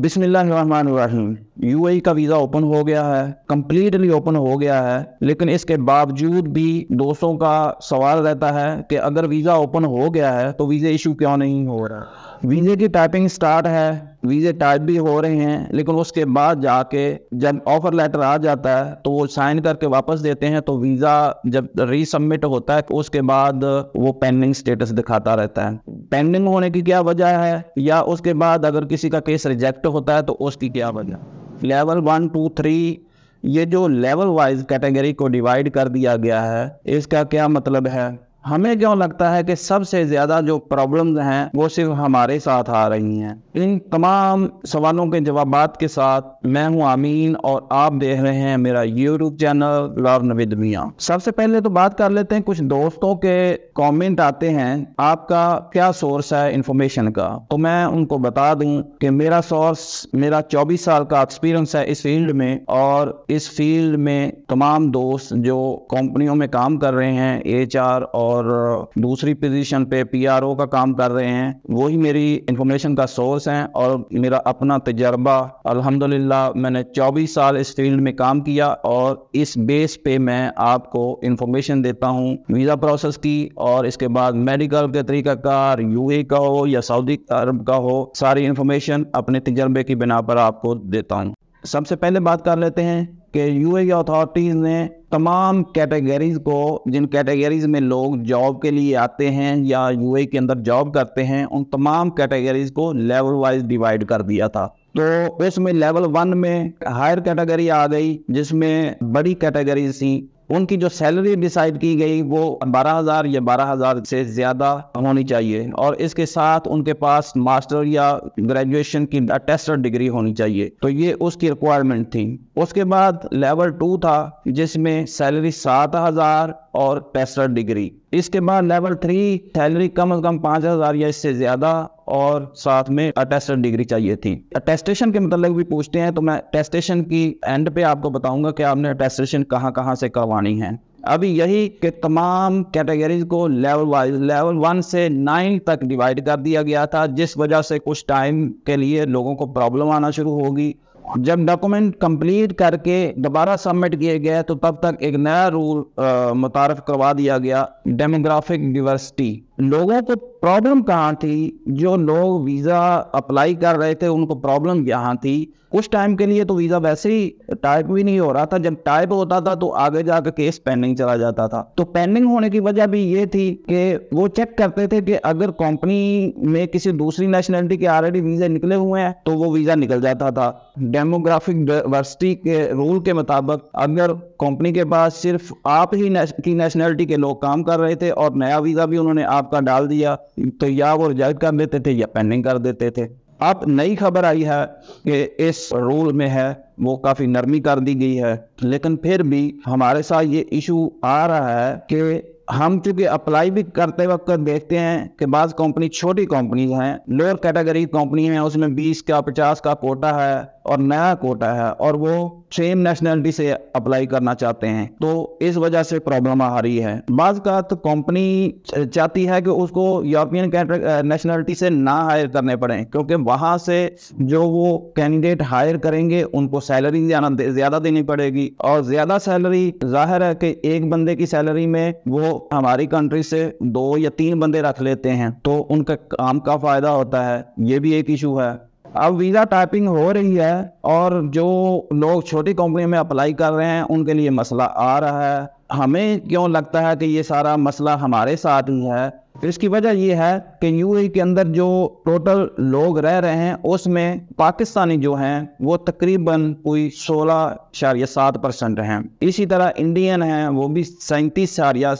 बिसमीम UAE e का visa open हो गया है कम्प्लीटली ओपन हो गया है लेकिन इसके बावजूद भी दोस्तों का सवाल रहता है कि अगर वीज़ा ओपन हो गया है तो वीज़ा इशू क्यों नहीं हो रहा वीज़े की टाइपिंग स्टार्ट है वीज़े टाइप भी हो रहे हैं लेकिन उसके बाद जाके जब ऑफ़र लेटर आ जाता है तो वो साइन करके वापस देते हैं तो वीज़ा जब रीसबमिट होता है उसके बाद वो पेंडिंग स्टेटस दिखाता रहता है पेंडिंग होने की क्या वजह है या उसके बाद अगर किसी का केस रिजेक्ट होता है तो उसकी क्या वजह लेवल वन टू थ्री ये जो लेवल वाइज कैटेगरी को डिवाइड कर दिया गया है इसका क्या मतलब है हमें क्यों लगता है कि सबसे ज़्यादा जो प्रॉब्लम्स हैं वो सिर्फ हमारे साथ आ रही हैं इन तमाम सवालों के जवाब के साथ मैं हूं आमीन और आप देख रहे हैं मेरा यूट्यूब चैनल लर्न विद मिया सबसे पहले तो बात कर लेते हैं कुछ दोस्तों के कमेंट आते हैं आपका क्या सोर्स है इन्फॉर्मेशन का तो मैं उनको बता दूं कि मेरा सोर्स मेरा 24 साल का एक्सपीरियंस है इस फील्ड में और इस फील्ड में तमाम दोस्त जो कंपनियों में काम कर रहे हैं एच और और दूसरी पोजीशन पे पीआरओ का काम कर रहे हैं वही मेरी इंफॉर्मेशन का सोर्स है और मेरा अपना तजर्बा अल्हम्दुलिल्लाह मैंने 24 साल इस फील्ड में काम किया और इस बेस पे मैं आपको इंफॉर्मेशन देता हूँ वीज़ा प्रोसेस की और इसके बाद मेडिकल के तरीकाकार यू का हो या सऊदी अरब का हो सारी इंफॉर्मेशन अपने तजर्बे की बिना पर आपको देता हूँ सबसे पहले बात कर लेते हैं कि यूए की अथॉरिटीज़ ने तमाम कैटेगरीज को जिन कैटेगरीज में लोग जॉब के लिए आते हैं या यूए के अंदर जॉब करते हैं उन तमाम कैटेगरीज को लेवल वाइज डिवाइड कर दिया था तो इसमें लेवल वन में हायर कैटेगरी आ गई जिसमें बड़ी कैटेगरीज थी उनकी जो सैलरी डिसाइड की गई वो बारह हज़ार या बारह हज़ार से ज़्यादा होनी चाहिए और इसके साथ उनके पास मास्टर या ग्रेजुएशन की अटेस्टेड डिग्री होनी चाहिए तो ये उसकी रिक्वायरमेंट थी उसके बाद लेवल टू था जिसमें सैलरी सात हज़ार और पैंसठ डिग्री इसके बाद लेवल थ्री सैलरी कम अज कम पाँच हज़ार या इससे ज़्यादा और साथ में अटेस्टेड डिग्री चाहिए थी अटेस्टेशन के मतलब भी पूछते हैं तो मैं अटेस्टेशन की एंड पे आपको बताऊंगा कि आपने अटेस्टेशन कहाँ कहाँ से करवानी है अभी यही कि तमाम कैटेगरीज को लेवल वाइज लेवल वन से नाइन तक डिवाइड कर दिया गया था जिस वजह से कुछ टाइम के लिए लोगों को प्रॉब्लम आना शुरू होगी जब डॉक्यूमेंट कंप्लीट करके दोबारा सबमिट किए गए तो तब तक एक नया रूल मुतारफ करवा दिया गया डेमोग्राफिक डिवर्सिटी लोगों को प्रॉब्लम कहाँ थी जो लोग वीज़ा अप्लाई कर रहे थे उनको प्रॉब्लम यहाँ थी कुछ टाइम के लिए तो वीज़ा वैसे ही टाइप भी नहीं हो रहा था जब टाइप होता था तो आगे जाकर केस पेंडिंग चला जाता था तो पेंडिंग होने की वजह भी ये थी कि वो चेक करते थे कि अगर कंपनी में किसी दूसरी नेशनैलिटी के ऑलरेडी वीजे निकले हुए हैं तो वो वीज़ा निकल जाता था डेमोग्राफिक डाइवर्सिटी के रूल के मुताबिक अगर कंपनी के पास सिर्फ आप ही की नेशनैलिटी के लोग काम कर रहे थे और नया वीज़ा भी उन्होंने आप आपका डाल दिया तो या वो रिजेक्ट कर देते थे या पेंडिंग कर देते थे अब नई खबर आई है कि इस रूल में है वो काफ़ी नरमी कर दी गई है लेकिन फिर भी हमारे साथ ये इशू आ रहा है कि हम चूंकि अप्लाई भी करते वक्त देखते हैं कि बाज़ कंपनी छोटी कंपनी हैं लोअर कैटेगरी कंपनी है उसमें 20 का 50 का कोटा है और नया कोटा है और वो सेम नेशनलिटी से अप्लाई करना चाहते हैं तो इस वजह से प्रॉब्लम आ रही है बाज का तो कंपनी चाहती है कि उसको यूरोपियन नेशनैलिटी से ना हायर करने पड़े क्योंकि वहाँ से जो वो कैंडिडेट हायर करेंगे उनको सैलरी ज़्यादा देनी पड़ेगी और ज़्यादा सैलरी जाहिर है कि एक बंदे की सैलरी में वो हमारी कंट्री से दो या तीन बंदे रख लेते हैं तो उनका काम का फ़ायदा होता है ये भी एक इशू है अब वीज़ा टाइपिंग हो रही है और जो लोग छोटी कंपनी में अप्लाई कर रहे हैं उनके लिए मसला आ रहा है हमें क्यों लगता है कि ये सारा मसला हमारे साथ ही है तो इसकी वजह यह है कि यूएई के अंदर जो टोटल लोग रह रहे हैं उसमें पाकिस्तानी जो हैं वो तकरीबन कोई सोलह शारिया सात परसेंट हैं इसी तरह इंडियन हैं वो भी सैंतीस शारिया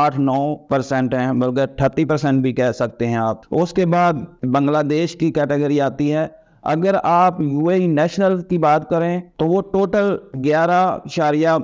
आठ नौ परसेंट हैं बल्कि थर्टी परसेंट भी कह सकते हैं आप उसके बाद बांग्लादेश की कैटेगरी आती है अगर आप यू नेशनल e की बात करें तो वो टोटल ग्यारह इशारिया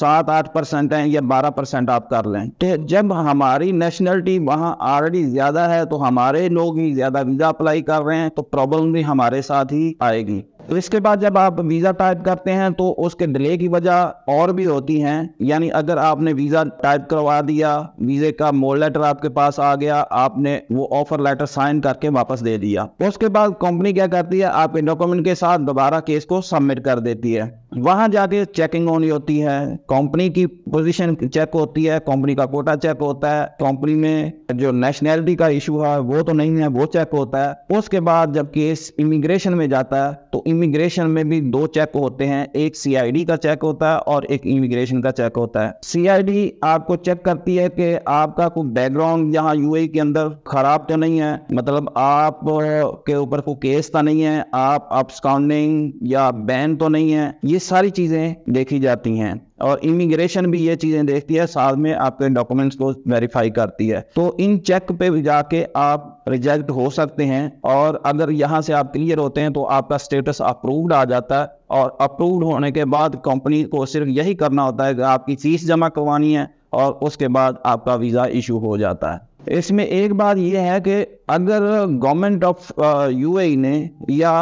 सात आठ परसेंट है या बारह परसेंट आप कर लें तो जब हमारी नेशनलिटी वहाँ ऑलरेडी ज़्यादा है तो हमारे लोग ही ज़्यादा वीज़ा अप्लाई कर रहे हैं तो प्रॉब्लम भी हमारे साथ ही आएगी तो इसके बाद जब आप वीज़ा टाइप करते हैं तो उसके डिले की वजह और भी होती हैं यानी अगर आपने वीज़ा टाइप करवा दिया वीज़े का मोल लेटर आपके पास आ गया आपने वो ऑफर लेटर साइन करके वापस दे दिया उसके बाद कंपनी क्या करती है आपके डॉक्यूमेंट के साथ दोबारा केस को सबमिट कर देती है वहां जाके चेकिंग होनी होती है कंपनी की पोजीशन चेक होती है कंपनी का कोटा चेक होता है कंपनी में जो नेशनैलिटी का इशू है वो तो नहीं है वो चेक होता है उसके बाद जब केस इमिग्रेशन में जाता है तो इमिग्रेशन में भी दो चेक होते हैं एक सीआईडी का चेक होता है और एक इमिग्रेशन का चेक होता है सीआईडी आपको चेक करती है कि आपका कोई बैकग्राउंड यहाँ यू के अंदर खराब तो नहीं है मतलब आप के ऊपर कोई केस तो नहीं है आप अपस्काउंडिंग या बैन तो नहीं है ये सारी चीज़ें देखी जाती हैं और इमिग्रेशन भी ये चीज़ें देखती है साथ में आपके डॉक्यूमेंट्स को वेरीफाई करती है तो इन चेक पे जाके आप रिजेक्ट हो सकते हैं और अगर यहाँ से आप क्लियर होते हैं तो आपका स्टेटस अप्रूव्ड आ जाता है और अप्रूव्ड होने के बाद कंपनी को सिर्फ यही करना होता है कि आपकी फीस जमा करवानी है और उसके बाद आपका वीज़ा इशू हो जाता है इसमें एक बात यह है कि अगर गवर्नमेंट ऑफ यूएई ने या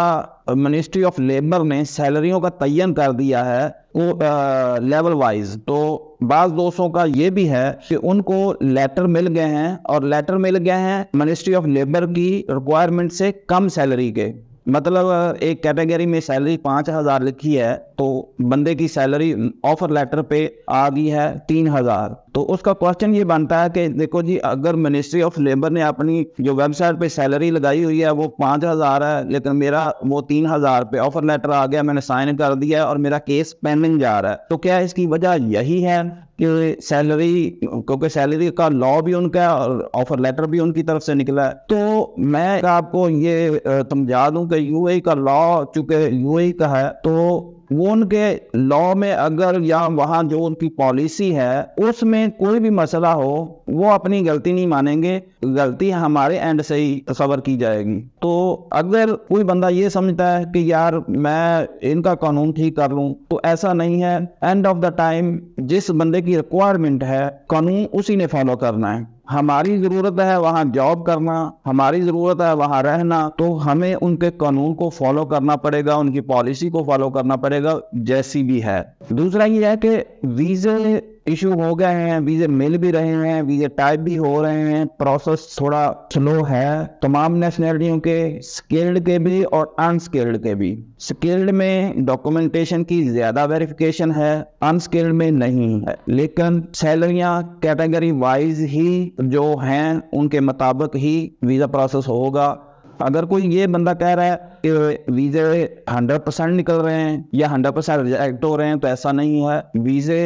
मिनिस्ट्री ऑफ लेबर ने सैलरियों का तयन कर दिया है वो लेवल uh, वाइज तो बाज दोस्तों का ये भी है कि उनको लेटर मिल गए हैं और लेटर मिल गए हैं मिनिस्ट्री ऑफ लेबर की रिक्वायरमेंट से कम सैलरी के मतलब uh, एक कैटेगरी में सैलरी पाँच हज़ार लिखी है तो बंदे की सैलरी ऑफर लेटर पे आ गई है तीन हज़ार तो उसका क्वेश्चन ये बनता है कि देखो जी अगर मिनिस्ट्री ऑफ लेबर ने अपनी जो वेबसाइट पे सैलरी लगाई हुई है वो पाँच हज़ार है लेकिन मेरा वो तीन हज़ार पे ऑफर लेटर आ गया मैंने साइन कर दिया और मेरा केस पेंडिंग जा रहा है तो क्या इसकी वजह यही है कि सैलरी क्योंकि सैलरी का लॉ भी उनका है और ऑफर लेटर भी उनकी तरफ से निकला है तो मैं आपको ये समझा दूं कि यूएई का लॉ चूंकि यूएई का है तो वो उनके लॉ में अगर या वहाँ जो उनकी पॉलिसी है उसमें कोई भी मसला हो वो अपनी गलती नहीं मानेंगे गलती हमारे एंड से ही सबर की जाएगी तो अगर कोई बंदा ये समझता है कि यार मैं इनका कानून ठीक कर लूँ तो ऐसा नहीं है एंड ऑफ द टाइम जिस बंदे की रिक्वायरमेंट है कानून उसी ने फॉलो करना है हमारी ज़रूरत है वहाँ जॉब करना हमारी ज़रूरत है वहाँ रहना तो हमें उनके कानून को फॉलो करना पड़ेगा उनकी पॉलिसी को फॉलो करना पड़ेगा जैसी भी है दूसरा ये है कि वीज़े इशू हो गए हैं वीज़े मिल भी रहे हैं वीज़े टाइप भी हो रहे हैं प्रोसेस थोड़ा स्लो है तमाम नेशनलिटियों के स्किल्ड के भी और अनस्किल्ड के भी स्किल्ड में डॉक्यूमेंटेशन की ज़्यादा वेरिफिकेशन है अनस्किल्ड में नहीं है लेकिन सैलरिया कैटेगरी वाइज ही जो हैं उनके मुताबिक ही वीज़ा प्रोसेस होगा अगर कोई ये बंदा कह रहा है कि वीजे हंड्रेड परसेंट निकल रहे हैं या हंड्रेड परसेंट रिजेक्ट हो रहे हैं तो ऐसा नहीं है वीजे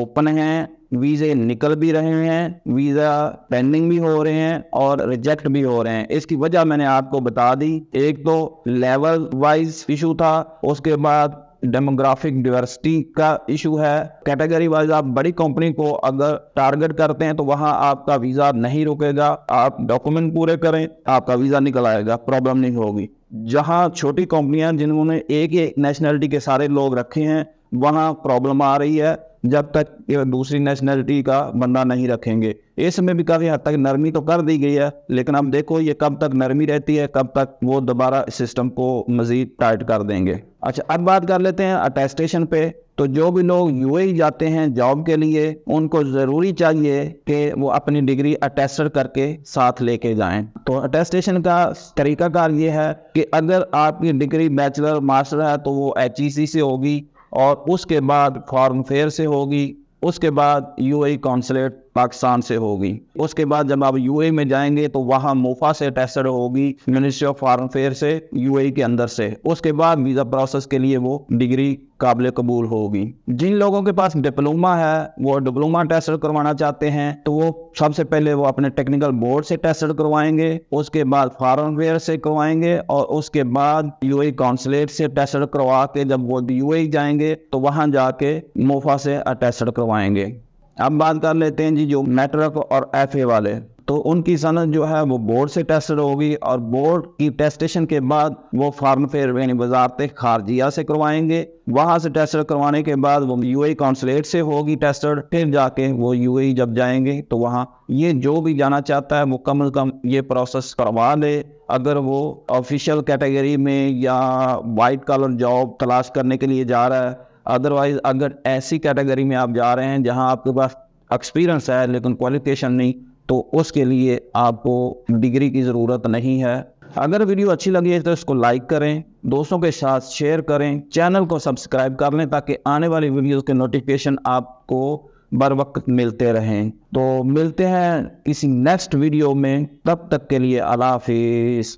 ओपन हैं वीज़े निकल भी रहे हैं वीज़ा पेंडिंग भी हो रहे हैं और रिजेक्ट भी हो रहे हैं इसकी वजह मैंने आपको बता दी एक तो लेवल वाइज इशू था उसके बाद डेमोग्राफिक डिवर्सिटी का इशू है कैटेगरी वाइज आप बड़ी कंपनी को अगर टारगेट करते हैं तो वहां आपका वीज़ा नहीं रुकेगा आप डॉक्यूमेंट पूरे करें आपका वीज़ा निकल आएगा प्रॉब्लम नहीं होगी जहां छोटी कंपनियां जिन्होंने एक ही नेशनैलिटी के सारे लोग रखे हैं वहाँ प्रॉब्लम आ रही है जब तक दूसरी नेशनलिटी का बंदा नहीं रखेंगे इसमें भी काफ़ी हद तक नरमी तो कर दी गई है लेकिन अब देखो ये कब तक नरमी रहती है कब तक वो दोबारा सिस्टम को मज़ीद टाइट कर देंगे अच्छा अब बात कर लेते हैं अटेस्टेशन पे तो जो भी लोग यू e जाते हैं जॉब के लिए उनको ज़रूरी चाहिए कि वो अपनी डिग्री अटेस्टेड करके साथ लेके जाएं तो अटेस्टेशन का तरीकाकार ये है कि अगर आपकी डिग्री बैचलर मास्टर है तो वो एच से e होगी और उसके बाद फॉरन फेयर से होगी उसके बाद यूएई कॉन्सलेट पाकिस्तान से होगी उसके बाद जब आप यूए में जाएंगे तो वहाँ मोफा से टेस्टर होगी मिनिस्ट्री ऑफ फॉरन अफेयर से यूए के अंदर से उसके बाद वीज़ा प्रोसेस के लिए वो डिग्री काबिल कबूल होगी जिन लोगों के पास डिप्लोमा है वो डिप्लोमा टेस्ट करवाना चाहते हैं तो वो सबसे पहले वो अपने टेक्निकल बोर्ड से टेस्ट करवाएंगे उसके बाद फॉरन अफेयर से करवाएंगे और उसके बाद यूए कौंसलेट से टेस्ट करवा के जब वो यूए जाएंगे तो वहाँ जाके मोफा से टेस्टर करवाएंगे अब बात कर लेते हैं जी जो नेटवर्क और एफ वाले तो उनकी सनत जो है वो बोर्ड से टेस्टेड होगी और बोर्ड की टेस्टेशन के बाद वो फार्म फेयर यानी वजारत खारजिया से करवाएंगे वहाँ से टेस्ट करवाने के बाद वो यू ए कौंसलेट से होगी टेस्टेड फिर जाके वो यू ए जब जाएंगे तो वहाँ ये जो भी जाना चाहता है वो कम अज कम ये प्रोसेस करवा ले अगर वो ऑफिशियल कैटेगरी में या वाइट कलर जॉब तलाश करने के लिए जा रहा है अदरवाइज अगर ऐसी कैटेगरी में आप जा रहे हैं जहाँ आपके पास एक्सपीरियंस है लेकिन क्वालिफिकेशन नहीं तो उसके लिए आपको डिग्री की ज़रूरत नहीं है अगर वीडियो अच्छी लगी है तो इसको लाइक करें दोस्तों के साथ शेयर करें चैनल को सब्सक्राइब कर लें ताकि आने वाली वीडियो के नोटिफिकेशन आपको बर वक्त मिलते रहें तो मिलते हैं किसी नेक्स्ट वीडियो में तब तक के लिए अला हाफिज़